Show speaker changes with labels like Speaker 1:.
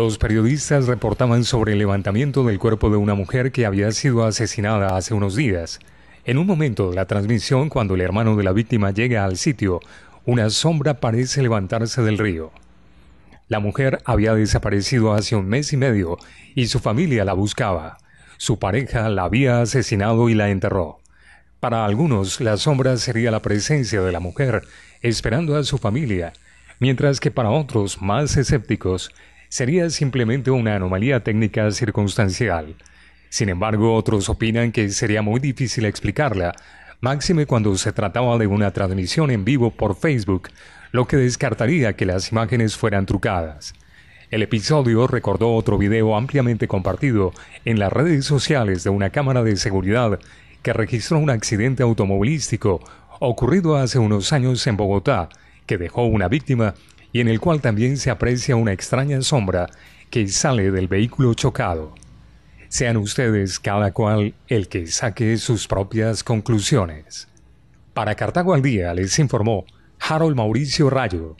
Speaker 1: Los periodistas reportaban sobre el levantamiento del cuerpo de una mujer que había sido asesinada hace unos días. En un momento de la transmisión, cuando el hermano de la víctima llega al sitio, una sombra parece levantarse del río. La mujer había desaparecido hace un mes y medio y su familia la buscaba. Su pareja la había asesinado y la enterró. Para algunos, la sombra sería la presencia de la mujer esperando a su familia, mientras que para otros más escépticos sería simplemente una anomalía técnica circunstancial. Sin embargo, otros opinan que sería muy difícil explicarla, máxime cuando se trataba de una transmisión en vivo por Facebook, lo que descartaría que las imágenes fueran trucadas. El episodio recordó otro video ampliamente compartido en las redes sociales de una cámara de seguridad que registró un accidente automovilístico ocurrido hace unos años en Bogotá, que dejó una víctima y en el cual también se aprecia una extraña sombra que sale del vehículo chocado. Sean ustedes cada cual el que saque sus propias conclusiones. Para Cartago al Día les informó Harold Mauricio Rayo.